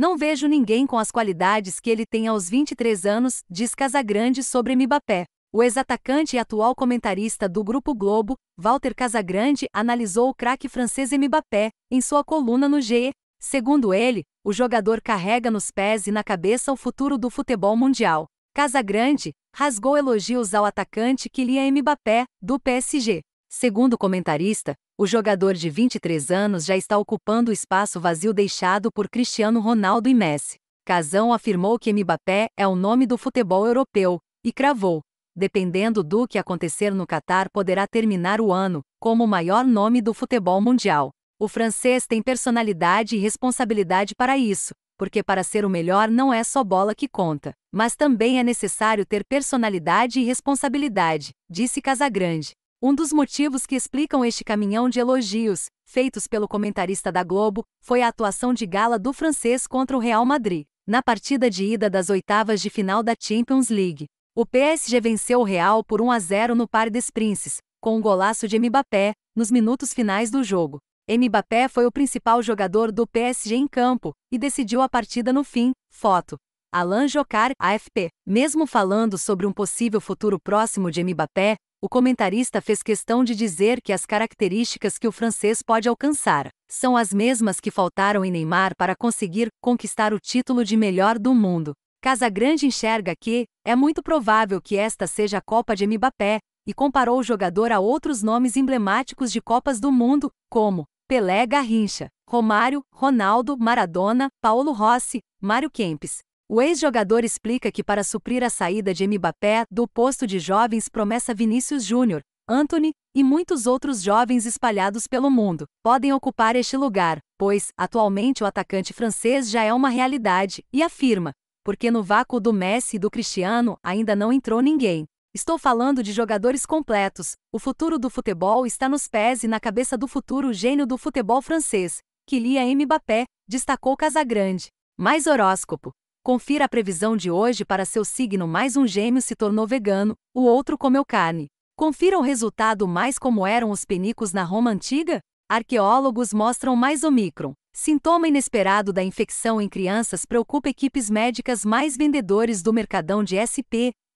Não vejo ninguém com as qualidades que ele tem aos 23 anos, diz Casagrande sobre Mbappé. O ex-atacante e atual comentarista do Grupo Globo, Walter Casagrande, analisou o craque francês Mbappé em sua coluna no GE. Segundo ele, o jogador carrega nos pés e na cabeça o futuro do futebol mundial. Casagrande rasgou elogios ao atacante que lia Mbappé, do PSG. Segundo o comentarista, o jogador de 23 anos já está ocupando o espaço vazio deixado por Cristiano Ronaldo e Messi. Casão afirmou que Mbappé é o nome do futebol europeu e cravou: dependendo do que acontecer no Catar, poderá terminar o ano como o maior nome do futebol mundial. O francês tem personalidade e responsabilidade para isso, porque para ser o melhor não é só bola que conta, mas também é necessário ter personalidade e responsabilidade, disse Casagrande. Um dos motivos que explicam este caminhão de elogios, feitos pelo comentarista da Globo, foi a atuação de gala do francês contra o Real Madrid, na partida de ida das oitavas de final da Champions League. O PSG venceu o Real por 1 a 0 no Par des Princes, com um golaço de Mbappé, nos minutos finais do jogo. Mbappé foi o principal jogador do PSG em campo e decidiu a partida no fim. Foto. Alain Jocar, AFP. Mesmo falando sobre um possível futuro próximo de Mbappé, o comentarista fez questão de dizer que as características que o francês pode alcançar são as mesmas que faltaram em Neymar para conseguir conquistar o título de melhor do mundo. Casagrande enxerga que é muito provável que esta seja a Copa de Mbappé e comparou o jogador a outros nomes emblemáticos de Copas do Mundo, como Pelé Garrincha, Romário, Ronaldo, Maradona, Paulo Rossi, Mário Kempes. O ex-jogador explica que para suprir a saída de Mbappé do posto de jovens promessa Vinícius Júnior, Anthony e muitos outros jovens espalhados pelo mundo podem ocupar este lugar, pois atualmente o atacante francês já é uma realidade e afirma, porque no vácuo do Messi e do Cristiano ainda não entrou ninguém. Estou falando de jogadores completos. O futuro do futebol está nos pés e na cabeça do futuro gênio do futebol francês, que Kylian Mbappé, destacou Casagrande. Mais horóscopo. Confira a previsão de hoje para seu signo. Mais um gêmeo se tornou vegano, o outro comeu carne. Confira o resultado mais como eram os penicos na Roma antiga? Arqueólogos mostram mais Omicron. Sintoma inesperado da infecção em crianças preocupa equipes médicas mais vendedores do mercadão de SP,